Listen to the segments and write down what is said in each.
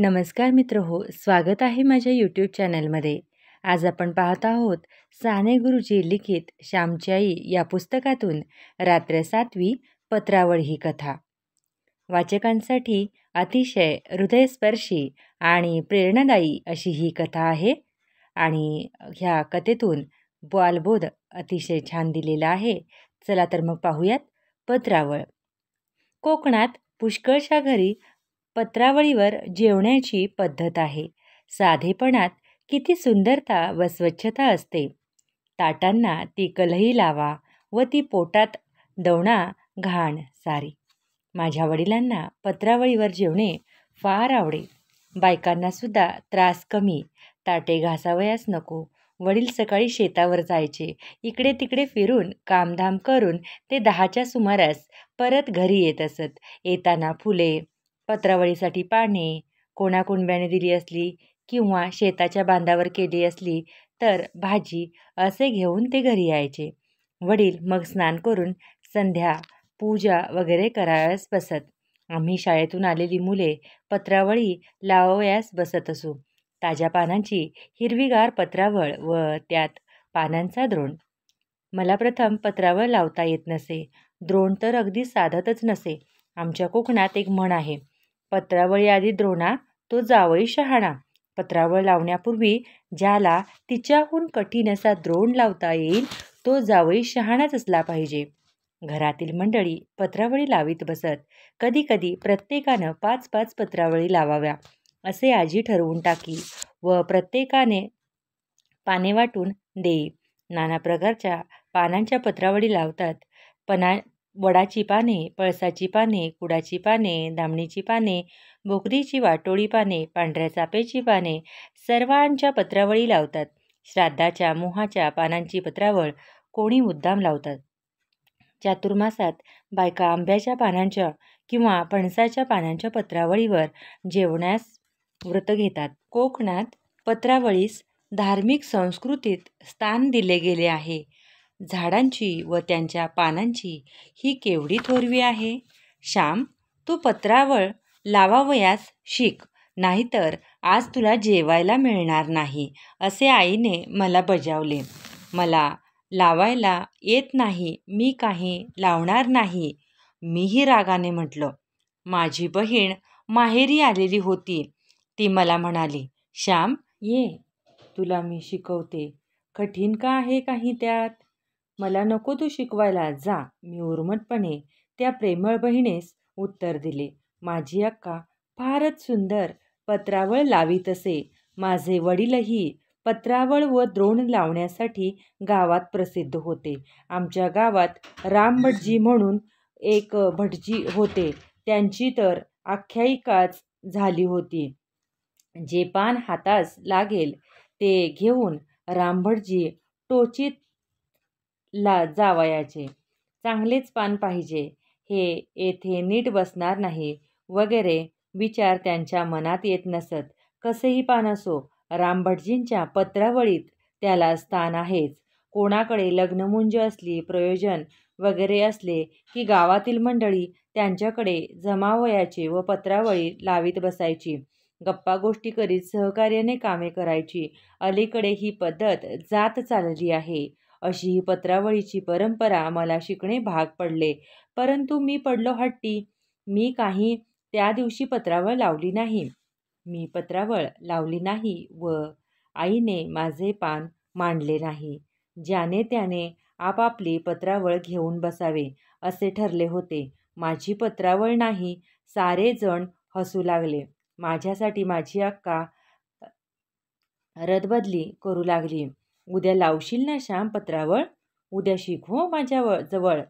नमस्कार मित्र हो स्वागत आहे माझ्या यूट्यूब चॅनलमध्ये आज आपण पाहत आहोत साने गुरुजी लिखित श्यामची आई या पुस्तकातून रात्र सातवी पत्रावळ ही कथा वाचकांसाठी अतिशय हृदयस्पर्शी आणि प्रेरणादायी अशी ही कथा आहे आणि ह्या कथेतून बालबोध अतिशय छान दिलेला आहे चला तर मग पाहूयात पत्रावळ कोकणात पुष्कळशा घरी पत्रावळीवर जेवण्याची पद्धत आहे साधेपणात किती सुंदरता व स्वच्छता असते ताटांना ती कलही लावा व ती पोटात दवणा घाण सारी माझ्या वडिलांना पत्रावळीवर जेवणे फार आवडे बायकांनासुद्धा त्रास कमी ताटे घासावयास नको वडील सकाळी शेतावर जायचे इकडे तिकडे फिरून कामधाम करून ते दहाच्या सुमारास परत घरी येत असत येताना फुले पत्रावळीसाठी पाने कोणाकुणब्याने दिली असली किंवा शेताच्या बांधावर केली असली तर भाजी असे घेऊन ते घरी यायचे वडील मग स्नान करून संध्या पूजा वगैरे करावयास बसत आम्ही शाळेतून आलेली मुले पत्रावळी लावयास बसत असू ताज्या पानांची हिरवीगार पत्रावळ व त्यात पानांचा द्रोण मला प्रथम पत्रावळ लावता येत नसे द्रोण तर अगदी साधतच नसे आमच्या कोकणात एक म्हण आहे पत्रावळी आधी द्रोणा तो जावळी शहाणा पत्रावळ लावण्यापूर्वी ज्याला तिच्याहून कठीण असा द्रोण लावता येईल तो जावळी शहाणाच असला पाहिजे घरातील मंडळी पत्रावळी लावीत बसत कधीकधी प्रत्येकानं पाच पाच पत्रावळी लावाव्या असे आजी ठरवून टाकी व प्रत्येकाने पाने वाटून देई नाना प्रकारच्या पानांच्या पत्रावळी लावतात पना वडाची पाने पळसाची पाने कुडाची पाने दामणीची पाने बोकरीची वाटोळी पाने पांढऱ्या चापेची पाने सर्वांच्या पत्रावळी लावतात श्राद्धाच्या मोहाच्या पानांची पत्रावळ कोणी मुद्दाम लावतात चातुर्मासात बायका आंब्याच्या पानांच्या किंवा पणसाच्या पानांच्या पत्रावळीवर जेवण्यास व्रत घेतात कोकणात पत्रावळीस धार्मिक संस्कृतीत स्थान दिले गेले आहे झाडांची व त्यांच्या पानांची ही केवढी थोरवी आहे श्याम तू पत्रावळ लावावयास शिक नाहीतर आज तुला जेवायला मिळणार नाही असे आईने मला बजावले मला लावायला येत नाही मी काही लावणार नाही मीही रागाने म्हटलं माझी बहीण माहेरी आलेली होती ती मला म्हणाली श्याम ये तुला मी शिकवते कठीण का आहे काही त्यात मला नको तू शिकवायला जा मी उर्मटपणे त्या प्रेमळ बहिणीस उत्तर दिले माझी अक्का फारच सुंदर पत्रावळ लावीत असे माझे वडीलही पत्रावळ व द्रोण लावण्यासाठी गावात प्रसिद्ध होते आमच्या गावात राम भटजी म्हणून एक भटजी होते त्यांची तर आख्यायिकाच झाली होती जे पान हातास लागेल ते घेऊन रामभटजी टोचीत ला जावयाचे चांगलेच पान पाहिजे हे येथे नीट बसणार नाही वगैरे विचार त्यांच्या मनात येत नसत कसेही पान असो रामभटजींच्या पत्रावळीत त्याला स्थान आहेच कोणाकडे लग्नमुंज असली प्रयोजन वगैरे असले की गावातील मंडळी त्यांच्याकडे जमावयाचे व पत्रावळी लावित बसायची गप्पा गोष्टी करीत सहकार्याने कामे करायची अलीकडे ही पद्धत जात चालली आहे अशी ही पत्रावळीची परंपरा मला शिकणे भाग पडले परंतु मी पडलो हट्टी मी काही त्या दिवशी पत्रावळ लावली नाही मी पत्रावळ लावली नाही व आईने माझे पान मांडले नाही ज्याने त्याने आपापली पत्रावळ घेऊन बसावे असे ठरले होते माझी पत्रावळ नाही सारेजण हसू लागले माझ्यासाठी माझी अक्का रदबदली करू लागली उद्या लावशील ना श्यामपत्रावळ उद्या शिक हो माझ्या जवळ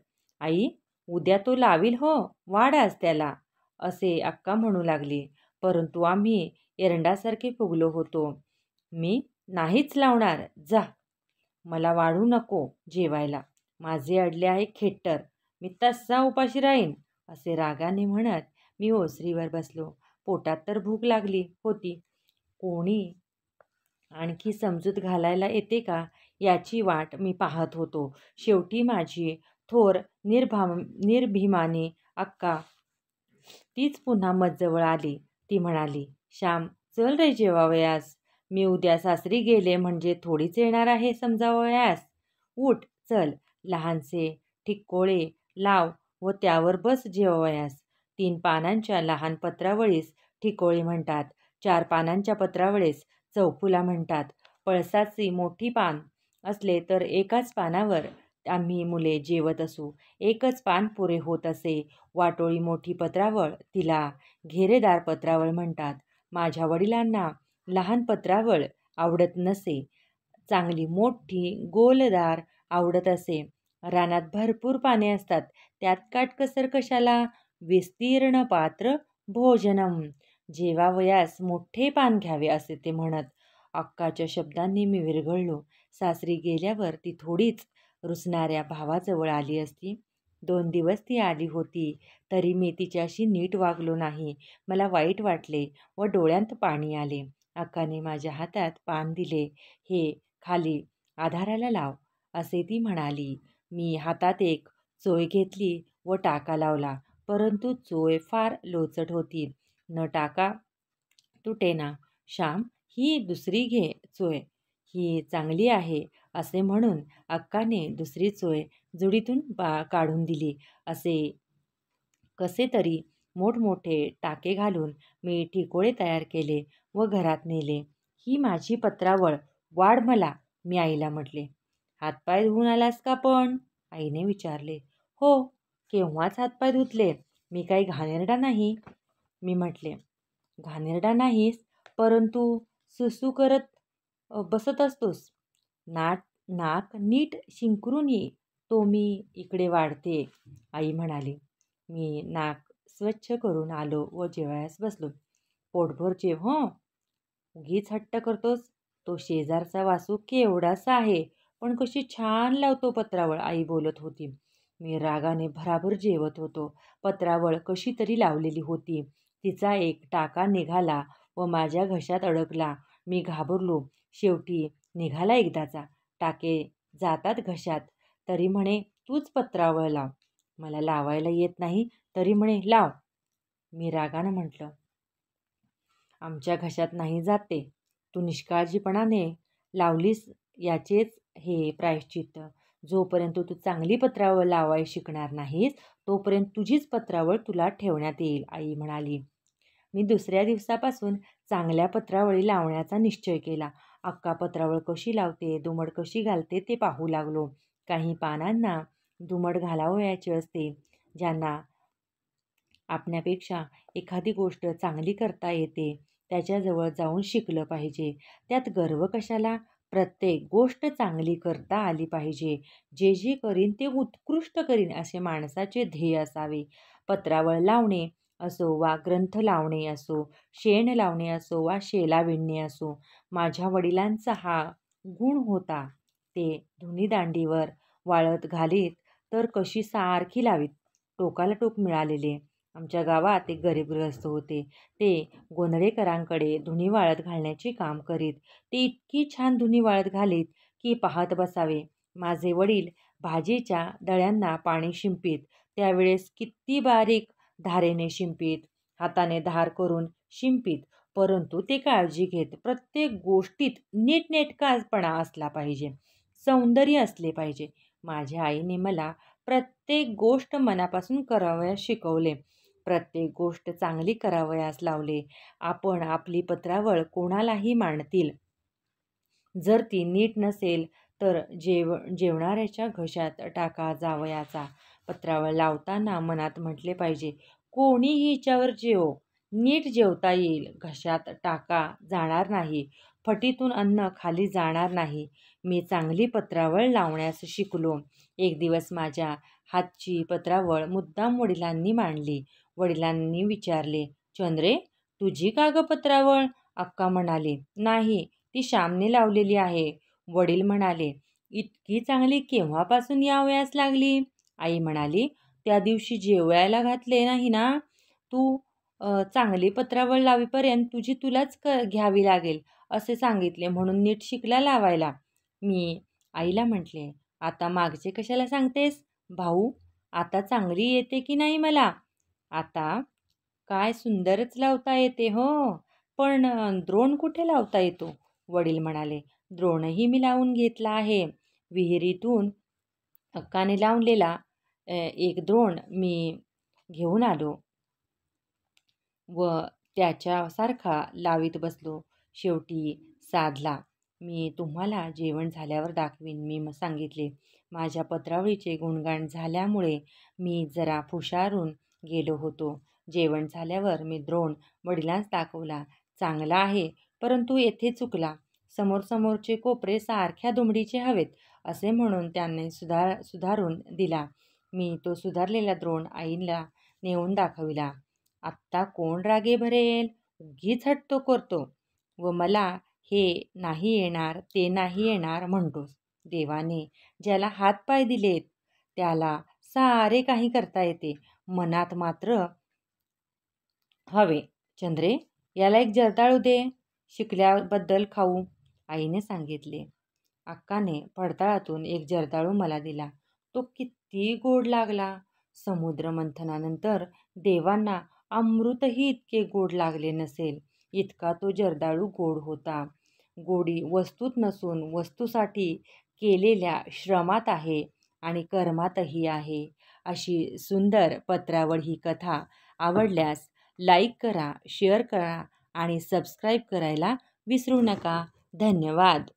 आई उद्या तो लावील हो वाढास त्याला असे अक्का म्हणू लागली परंतु आम्ही एरंडासारखे फुगलो होतो मी नाहीच लावणार जा मला वाढू नको जेवायला माझे अडले आहे खेट्टर मी तसा उपाशी राहीन असे रागाने म्हणत मी ओसरीवर बसलो पोटात तर भूक लागली होती कोणी आणखी समजूत घालायला येते का याची वाट मी पाहत होतो शेवटी माझी थोर निर्भाम निर्भिमाने अक्का तीच पुन्हा मजजवळ आली ती म्हणाली श्याम चल रे जेवावयास मी उद्या सासरी गेले म्हणजे थोडीच येणार आहे समजावयास उठ चल लहानसे ठिकोळे लाव व त्यावर बस जेवावयास तीन पानांच्या लहान पत्रावळीस ठिकोळी म्हणतात चार पानांच्या पत्रावळीस चौफुला म्हणतात पळसाची मोठी पान असले तर एकाच पानावर आम्ही मुले जेवत असू एकच पान पुरे होत असे वाटोळी मोठी पत्रावळ तिला घेरेदार पत्रावळ म्हणतात माझ्या वडिलांना लहान पत्रावळ आवडत नसे चांगली मोठी गोलदार आवडत असे रानात भरपूर पाने असतात त्यात काटकसर कशाला विस्तीर्ण पात्र भोजनम जेवावयास मोठे पान घ्यावे असे ते म्हणत अक्काच्या शब्दांनी मी विरघळलो सासरी गेल्यावर ती थोडीच रुसणाऱ्या भावाजवळ आली असती दोन दिवस ती आली होती तरी मी तिच्याशी नीट वागलो नाही मला वाईट वाटले व डोळ्यांत पाणी आले अक्काने माझ्या हातात पान दिले हे खाली आधाराला लाव असे ती म्हणाली मी हातात एक चोय घेतली व टाका लावला परंतु चोय फार लोचट होती न टाका ना श्याम ही दुसरी घे चोय ही चांगली आहे असे म्हणून अक्काने दुसरी चोय जुडीतून बा काढून दिली असे कसे तरी मोठमोठे टाके घालून मी ठिकोळे तयार केले व घरात नेले ही माझी पत्रावळ वाढ मला मी आईला म्हटले हातपाय धुवून आलास का पण आईने विचारले हो केव्हाच हातपाय धुतले मी काही घाणेरडा नाही मी म्हटले घाणेरडा नाहीस परंतु सुसू करत बसत असतोस नाट नाक नीट शिंकरून ये तो मी इकडे वाढते आई म्हणाली मी नाक स्वच्छ करून आलो व जेवायस बसलो पोटभर जेव हो उगीच हट्ट करतोस तो शेजारचा वासू केवढासा आहे पण कशी छान लावतो पत्रावळ आई बोलत होती मी रागाने भराभर जेवत होतो पत्रावळ कशी तरी लावलेली होती तिचा एक टाका निघाला व माझ्या घशात अडकला मी घाबरलो शेवटी निघाला एकदाचा टाके जातात घशात तरी म्हणे तूच पत्रावळ लाव मला लावायला येत नाही तरी म्हणे लाव मी रागानं म्हटलं आमच्या घशात नाही जाते तू निष्काळजीपणाने लावलीस याचेच हे प्रायश्चित्त जोपर्यंत तू चांगली पत्रावळ लावाय शिकणार नाहीस तोपर्यंत तुझीच पत्रावळ तुला ठेवण्यात येईल आई म्हणाली मी दुसऱ्या दिवसापासून चांगल्या पत्रावळी लावण्याचा निश्चय केला अक्का पत्रावळ कशी लावते दुमड कशी घालते ते पाहू लागलो काही पानांना दुमड घालावयाची असते ज्यांना आपण्यापेक्षा एखादी गोष्ट चांगली करता येते त्याच्याजवळ जाऊन शिकलं पाहिजे त्यात गर्व कशाला प्रत्येक गोष्ट चांगली करता आली पाहिजे जे जे करीन ते उत्कृष्ट करीन असे माणसाचे ध्येय असावे पत्रावळ लावणे असो वा ग्रंथ लावणे असो शेण लावणे असो वा शेला विणणे असो माझ्या वडिलांचा हा गुण होता ते धुनीदांडीवर वाळत घालीत तर कशी सारखी लावीत टोकाला टोक मिळालेले आमच्या गावात एक गरीबग्रस्त होते ते गोंधळेकरांकडे धुणी वाळत घालण्याचे काम करीत ते इतकी छान धुणी वाळत घालीत की पाहत बसावे माझे वडील भाजीच्या दळ्यांना पाणी शिंपीत त्यावेळेस किती बारीक धारेने शिंपीत हाताने धार करून शिंपीत परंतु ते काळजी घेत प्रत्येक गोष्टीत नीटनेटकापणा असला पाहिजे सौंदर्य असले पाहिजे माझ्या आईने मला प्रत्येक गोष्ट मनापासून करावया शिकवले प्रत्येक गोष्ट चांगली करावयास लावले आपण आपली पत्रावळ कोणालाही मांडतील जर ती नीट नसेल तर जेव जेवणाऱ्याच्या घशात टाका जावयाचा पत्रावळ लावताना मनात म्हटले पाहिजे कोणीही हिच्यावर जेव नीट जेवता येईल घशात टाका जाणार नाही फटीतून अन्न खाली जाणार नाही मी चांगली पत्रावळ लावण्यास शिकलो एक दिवस माझ्या हातची पत्रावळ मुद्दाम वडिलांनी मांडली वडिलांनी विचारले चंद्रे तुझी कागपत्रावळ अक्का म्हणाले नाही ती श्यामने लावलेली आहे वडील म्हणाले इतकी चांगली केव्हापासून यावयास लागली आई म्हणाली त्या दिवशी जेवायला घातले नाही ना तू चांगली पत्रावळ लावीपर्यंत तुझी तुलाच क घ्यावी लागेल असे सांगितले म्हणून नीट शिकला लावायला मी आईला म्हटले आता मागचे कशाला सांगतेस भाऊ आता चांगली येते की नाही मला आता काय सुंदरच लावता येते हो पण द्रोण कुठे लावता येतो वडील म्हणाले द्रोणही मी लावून घेतला आहे विहिरीतून अक्काने लावलेला एक द्रोण मी घेऊन आलो व त्याच्यासारखा लावित बसलो शेवटी साधला मी तुम्हाला जेवण झाल्यावर दाखवीन मी सांगितले माझ्या पत्रावळीचे गुणगाण झाल्यामुळे मी जरा फुशारून गेलो होतो जेवण झाल्यावर मी द्रोण वडिलांस दाखवला चांगला आहे परंतु येथे चुकला समोरसमोरचे कोपरे सारख्या दुमडीचे हवेत असे म्हणून त्यांनी सुधार सुधारून दिला मी तो सुधारलेला द्रोण आईला नेऊन दाखविला आत्ता कोण रागे भरेल उगीच हटतो करतो व मला हे नाही येणार ते नाही येणार म्हणतोस देवाने ज्याला हातपाय दिलेत त्याला सारे काही करता येते मनात मात्र हवे चंद्रे याला एक जर्दाळू दे शिकल्याबद्दल खाऊ आईने सांगितले अक्काने पडताळातून एक जर्दाळू मला दिला तो किती गोड लागला समुद्र मंथनानंतर देवांना अमृतही इतके गोड लागले नसेल इतका तो जर्दाळू गोड होता गोडी वस्तूत नसून वस्तूसाठी केलेल्या श्रमात आहे आणि कर्मातही आहे अशी सुंदर पत्रावळ ही कथा आवडल्यास लाईक करा शेअर करा आणि सबस्क्राईब करायला विसरू नका धन्यवाद